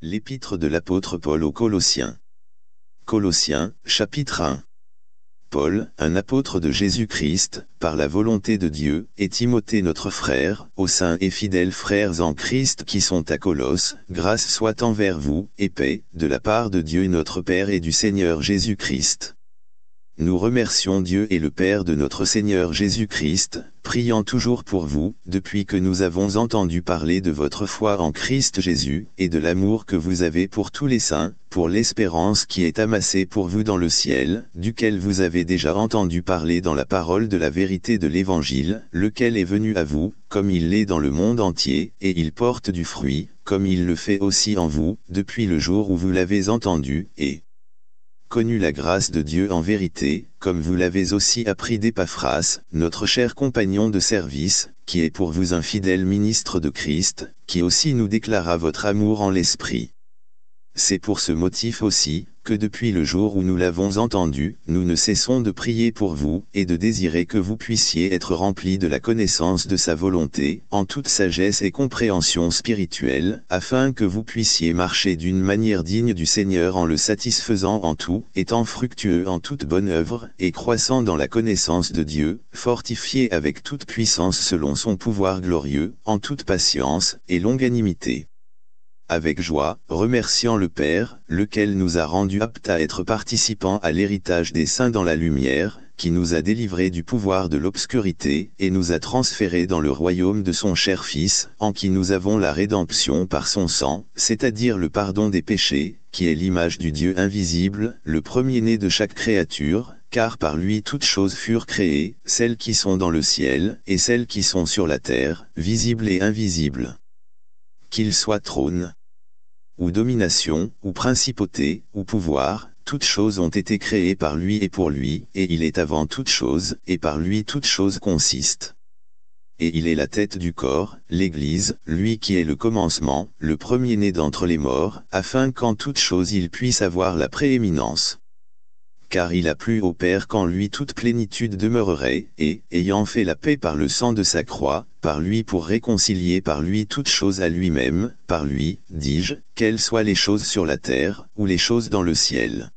L'épître de l'apôtre Paul aux Colossiens. Colossiens, chapitre 1. Paul, un apôtre de Jésus-Christ, par la volonté de Dieu, et Timothée notre frère, aux saints et fidèles frères en Christ qui sont à Colosse, grâce soit envers vous, et paix, de la part de Dieu notre Père et du Seigneur Jésus-Christ. Nous remercions Dieu et le Père de notre Seigneur Jésus-Christ, priant toujours pour vous, depuis que nous avons entendu parler de votre foi en Christ Jésus, et de l'amour que vous avez pour tous les saints, pour l'espérance qui est amassée pour vous dans le ciel, duquel vous avez déjà entendu parler dans la parole de la vérité de l'Évangile, lequel est venu à vous, comme il l'est dans le monde entier, et il porte du fruit, comme il le fait aussi en vous, depuis le jour où vous l'avez entendu, et connu la grâce de Dieu en vérité, comme vous l'avez aussi appris d'Epaphras, notre cher compagnon de service, qui est pour vous un fidèle ministre de Christ, qui aussi nous déclara votre amour en l'esprit. C'est pour ce motif aussi, que depuis le jour où nous l'avons entendu, nous ne cessons de prier pour vous, et de désirer que vous puissiez être remplis de la connaissance de sa volonté, en toute sagesse et compréhension spirituelle, afin que vous puissiez marcher d'une manière digne du Seigneur en le satisfaisant en tout, étant fructueux en toute bonne œuvre, et croissant dans la connaissance de Dieu, fortifié avec toute puissance selon son pouvoir glorieux, en toute patience, et longanimité avec joie, remerciant le Père, lequel nous a rendus aptes à être participants à l'héritage des saints dans la lumière, qui nous a délivrés du pouvoir de l'obscurité, et nous a transférés dans le royaume de son cher Fils, en qui nous avons la rédemption par son sang, c'est-à-dire le pardon des péchés, qui est l'image du Dieu invisible, le premier-né de chaque créature, car par lui toutes choses furent créées, celles qui sont dans le ciel, et celles qui sont sur la terre, visibles et invisibles. Qu'il soit trône, ou domination, ou principauté, ou pouvoir, toutes choses ont été créées par lui et pour lui, et il est avant toutes choses, et par lui toutes choses consistent. Et il est la tête du corps, l'Église, lui qui est le commencement, le premier-né d'entre les morts, afin qu'en toutes choses il puisse avoir la prééminence car il a plu au Père qu'en lui toute plénitude demeurerait, et, ayant fait la paix par le sang de sa croix, par lui pour réconcilier par lui toutes choses à lui-même, par lui, dis-je, qu'elles soient les choses sur la terre, ou les choses dans le ciel.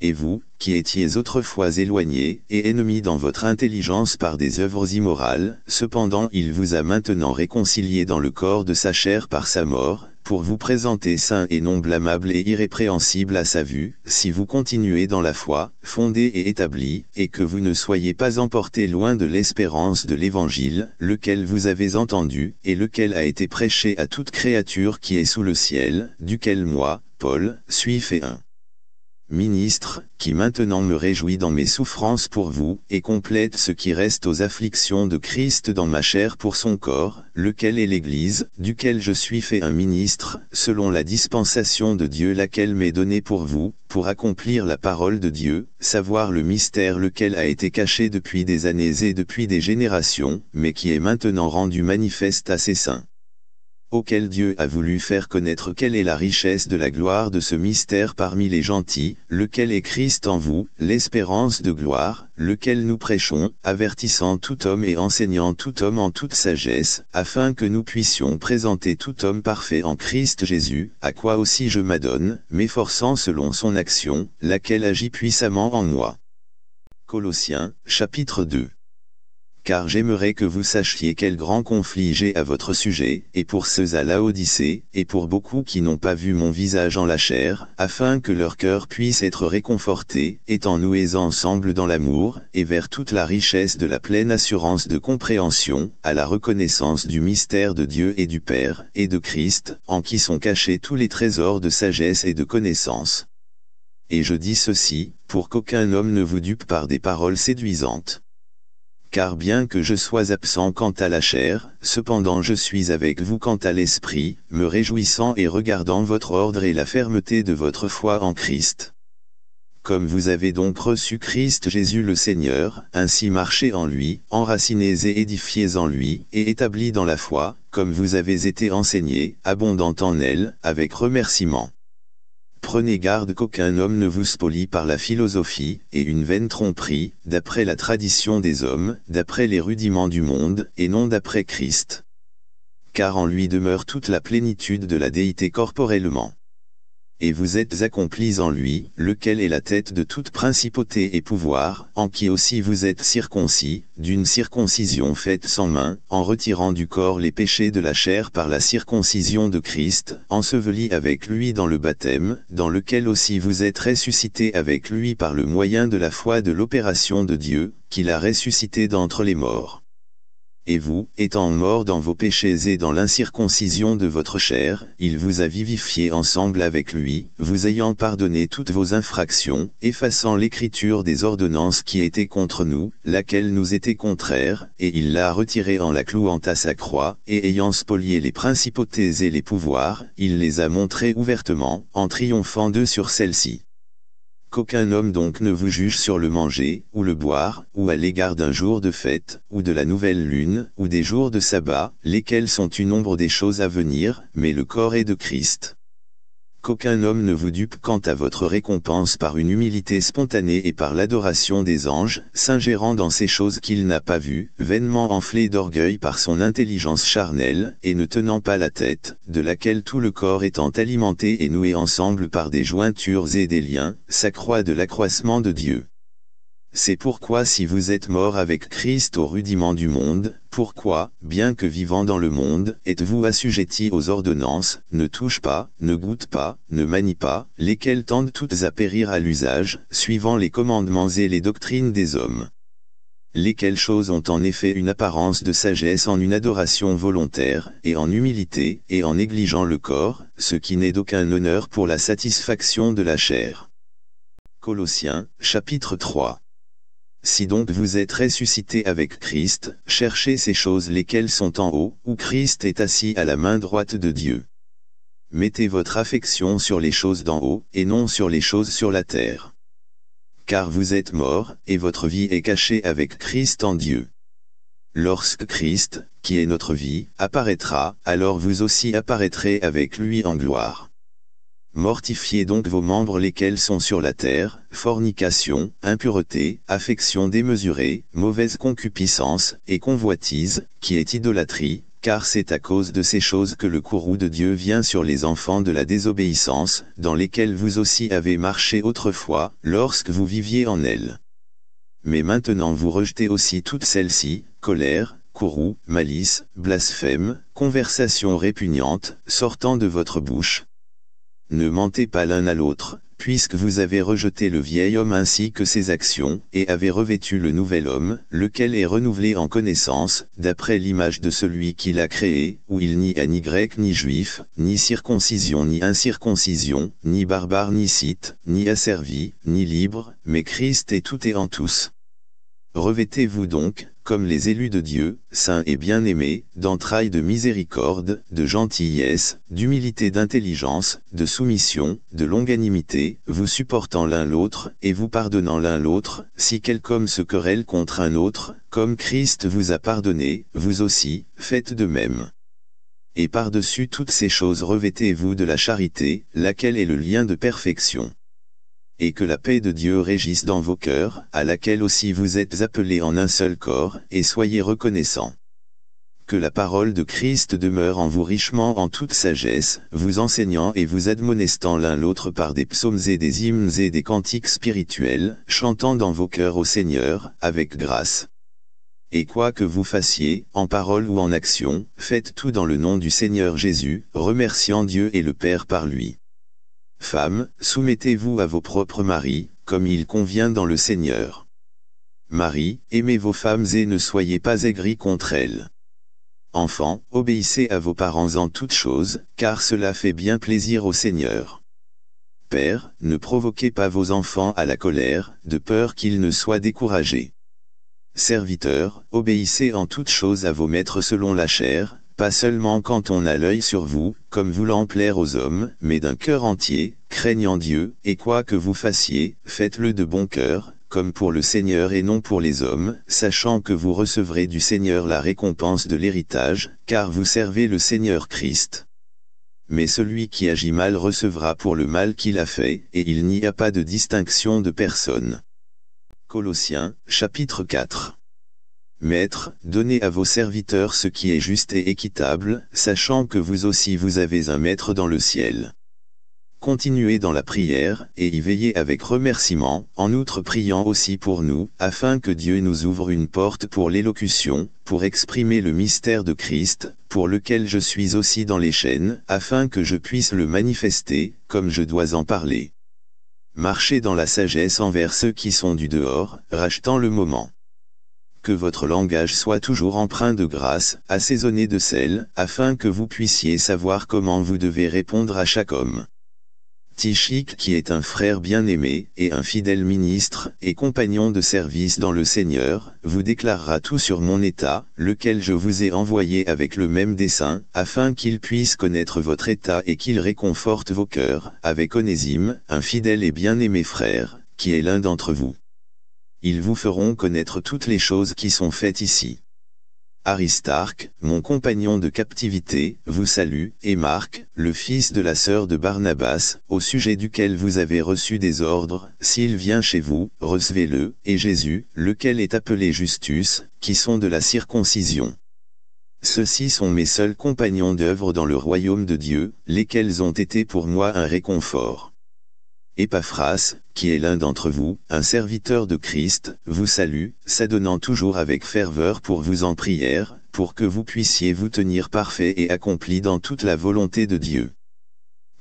Et vous, qui étiez autrefois éloignés et ennemis dans votre intelligence par des œuvres immorales, cependant il vous a maintenant réconciliés dans le corps de sa chair par sa mort, pour vous présenter saint et non blâmable et irrépréhensible à sa vue, si vous continuez dans la foi, fondée et établie, et que vous ne soyez pas emporté loin de l'espérance de l'Évangile, lequel vous avez entendu, et lequel a été prêché à toute créature qui est sous le ciel, duquel moi, Paul, suis fait un ministre, qui maintenant me réjouit dans mes souffrances pour vous, et complète ce qui reste aux afflictions de Christ dans ma chair pour son corps, lequel est l'Église, duquel je suis fait un ministre, selon la dispensation de Dieu laquelle m'est donnée pour vous, pour accomplir la parole de Dieu, savoir le mystère lequel a été caché depuis des années et depuis des générations, mais qui est maintenant rendu manifeste à ses saints auquel Dieu a voulu faire connaître quelle est la richesse de la gloire de ce mystère parmi les gentils, lequel est Christ en vous, l'espérance de gloire, lequel nous prêchons, avertissant tout homme et enseignant tout homme en toute sagesse, afin que nous puissions présenter tout homme parfait en Christ Jésus, à quoi aussi je m'adonne, m'efforçant selon son action, laquelle agit puissamment en moi. Colossiens, chapitre 2 car j'aimerais que vous sachiez quel grand conflit j'ai à votre sujet, et pour ceux à Odyssée, et pour beaucoup qui n'ont pas vu mon visage en la chair, afin que leur cœur puisse être réconforté, étant noués ensemble dans l'amour, et vers toute la richesse de la pleine assurance de compréhension, à la reconnaissance du mystère de Dieu et du Père, et de Christ, en qui sont cachés tous les trésors de sagesse et de connaissance. Et je dis ceci, pour qu'aucun homme ne vous dupe par des paroles séduisantes car bien que je sois absent quant à la chair, cependant je suis avec vous quant à l'esprit, me réjouissant et regardant votre ordre et la fermeté de votre foi en Christ. Comme vous avez donc reçu Christ Jésus le Seigneur, ainsi marchez en lui, enracinés et édifiez en lui, et établis dans la foi, comme vous avez été enseigné, abondant en elle, avec remerciement. Prenez garde qu'aucun homme ne vous spolie par la philosophie, et une vaine tromperie, d'après la tradition des hommes, d'après les rudiments du monde, et non d'après Christ. Car en lui demeure toute la plénitude de la déité corporellement et vous êtes accomplis en lui, lequel est la tête de toute principauté et pouvoir, en qui aussi vous êtes circoncis, d'une circoncision faite sans main, en retirant du corps les péchés de la chair par la circoncision de Christ, enseveli avec lui dans le baptême, dans lequel aussi vous êtes ressuscité avec lui par le moyen de la foi de l'opération de Dieu, qu'il a ressuscité d'entre les morts. Et vous, étant mort dans vos péchés et dans l'incirconcision de votre chair, il vous a vivifié ensemble avec lui, vous ayant pardonné toutes vos infractions, effaçant l'écriture des ordonnances qui étaient contre nous, laquelle nous était contraire, et il l'a retirée en la clouant à sa croix, et ayant spolié les principautés et les pouvoirs, il les a montrés ouvertement, en triomphant d'eux sur celle-ci qu'aucun homme donc ne vous juge sur le manger, ou le boire, ou à l'égard d'un jour de fête, ou de la nouvelle lune, ou des jours de sabbat, lesquels sont une ombre des choses à venir, mais le corps est de Christ qu'aucun homme ne vous dupe quant à votre récompense par une humilité spontanée et par l'adoration des anges, s'ingérant dans ces choses qu'il n'a pas vues, vainement enflé d'orgueil par son intelligence charnelle, et ne tenant pas la tête, de laquelle tout le corps étant alimenté et noué ensemble par des jointures et des liens, s'accroît de l'accroissement de Dieu. C'est pourquoi si vous êtes mort avec Christ au rudiment du monde, pourquoi, bien que vivant dans le monde, êtes-vous assujettis aux ordonnances, ne touche pas, ne goûte pas, ne manie pas, lesquelles tendent toutes à périr à l'usage, suivant les commandements et les doctrines des hommes lesquelles choses ont en effet une apparence de sagesse en une adoration volontaire, et en humilité, et en négligeant le corps, ce qui n'est d'aucun honneur pour la satisfaction de la chair. Colossiens, chapitre 3 si donc vous êtes ressuscité avec Christ, cherchez ces choses lesquelles sont en haut, où Christ est assis à la main droite de Dieu. Mettez votre affection sur les choses d'en haut, et non sur les choses sur la terre. Car vous êtes mort, et votre vie est cachée avec Christ en Dieu. Lorsque Christ, qui est notre vie, apparaîtra, alors vous aussi apparaîtrez avec lui en gloire. Mortifiez donc vos membres lesquels sont sur la terre, fornication, impureté, affection démesurée, mauvaise concupiscence, et convoitise, qui est idolâtrie, car c'est à cause de ces choses que le courroux de Dieu vient sur les enfants de la désobéissance, dans lesquels vous aussi avez marché autrefois, lorsque vous viviez en elles. Mais maintenant vous rejetez aussi toutes celles-ci, colère, courroux, malice, blasphème, conversation répugnante, sortant de votre bouche, ne mentez pas l'un à l'autre, puisque vous avez rejeté le vieil homme ainsi que ses actions, et avez revêtu le nouvel homme, lequel est renouvelé en connaissance, d'après l'image de celui qui l'a créé, où il n'y a ni grec ni juif, ni circoncision ni incirconcision, ni barbare ni scythe, ni asservi, ni libre, mais Christ est tout et en tous. Revêtez-vous donc, comme les élus de Dieu, saints et bien-aimés, d'entrailles de miséricorde, de gentillesse, d'humilité d'intelligence, de soumission, de longanimité, vous supportant l'un l'autre, et vous pardonnant l'un l'autre, si quelqu'un se querelle contre un autre, comme Christ vous a pardonné, vous aussi, faites de même. Et par-dessus toutes ces choses revêtez-vous de la charité, laquelle est le lien de perfection et que la paix de Dieu régisse dans vos cœurs, à laquelle aussi vous êtes appelés en un seul corps, et soyez reconnaissants. Que la parole de Christ demeure en vous richement en toute sagesse, vous enseignant et vous admonestant l'un l'autre par des psaumes et des hymnes et des cantiques spirituels, chantant dans vos cœurs au Seigneur, avec grâce. Et quoi que vous fassiez, en parole ou en action, faites tout dans le nom du Seigneur Jésus, remerciant Dieu et le Père par lui. Femmes, soumettez-vous à vos propres maris, comme il convient dans le Seigneur. Marie, aimez vos femmes et ne soyez pas aigris contre elles. Enfants, obéissez à vos parents en toutes choses, car cela fait bien plaisir au Seigneur. Père, ne provoquez pas vos enfants à la colère, de peur qu'ils ne soient découragés. Serviteurs, obéissez en toutes choses à vos maîtres selon la chair, pas seulement quand on a l'œil sur vous, comme voulant plaire aux hommes, mais d'un cœur entier, craignant Dieu, et quoi que vous fassiez, faites-le de bon cœur, comme pour le Seigneur et non pour les hommes, sachant que vous recevrez du Seigneur la récompense de l'héritage, car vous servez le Seigneur Christ. Mais celui qui agit mal recevra pour le mal qu'il a fait, et il n'y a pas de distinction de personne. Colossiens, chapitre 4 Maître, donnez à vos serviteurs ce qui est juste et équitable, sachant que vous aussi vous avez un maître dans le ciel. Continuez dans la prière, et y veillez avec remerciement, en outre priant aussi pour nous, afin que Dieu nous ouvre une porte pour l'élocution, pour exprimer le mystère de Christ, pour lequel je suis aussi dans les chaînes, afin que je puisse le manifester, comme je dois en parler. Marchez dans la sagesse envers ceux qui sont du dehors, rachetant le moment que votre langage soit toujours empreint de grâce, assaisonné de sel, afin que vous puissiez savoir comment vous devez répondre à chaque homme. Tichik qui est un frère bien-aimé, et un fidèle ministre, et compagnon de service dans le Seigneur, vous déclarera tout sur mon état, lequel je vous ai envoyé avec le même dessein, afin qu'il puisse connaître votre état et qu'il réconforte vos cœurs, avec Onésime, un fidèle et bien-aimé frère, qui est l'un d'entre vous ils vous feront connaître toutes les choses qui sont faites ici. Aristarque, mon compagnon de captivité, vous salue, et Marc, le fils de la sœur de Barnabas, au sujet duquel vous avez reçu des ordres, s'il vient chez vous, recevez-le, et Jésus, lequel est appelé Justus, qui sont de la circoncision. Ceux-ci sont mes seuls compagnons d'œuvre dans le royaume de Dieu, lesquels ont été pour moi un réconfort. Epaphras, qui est l'un d'entre vous, un serviteur de Christ, vous salue, s'adonnant toujours avec ferveur pour vous en prière, pour que vous puissiez vous tenir parfait et accompli dans toute la volonté de Dieu.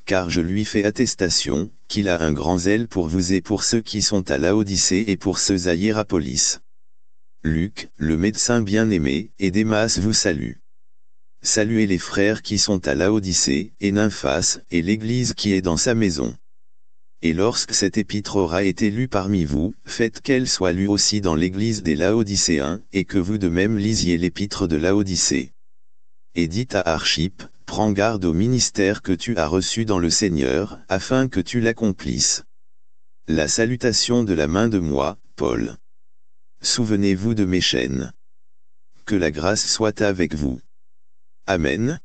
Car je lui fais attestation, qu'il a un grand zèle pour vous et pour ceux qui sont à Laodicée et pour ceux à Hierapolis. Luc, le médecin bien-aimé, et Démas vous salue. Saluez les frères qui sont à Laodicée, et Nymphas, et l'Église qui est dans sa maison et lorsque cette épître aura été lue parmi vous, faites qu'elle soit lue aussi dans l'église des Laodicéens, et que vous de même lisiez l'épître de Laodicée. Et dites à Archip, prends garde au ministère que tu as reçu dans le Seigneur, afin que tu l'accomplisses. La salutation de la main de moi, Paul. Souvenez-vous de mes chaînes. Que la grâce soit avec vous. Amen.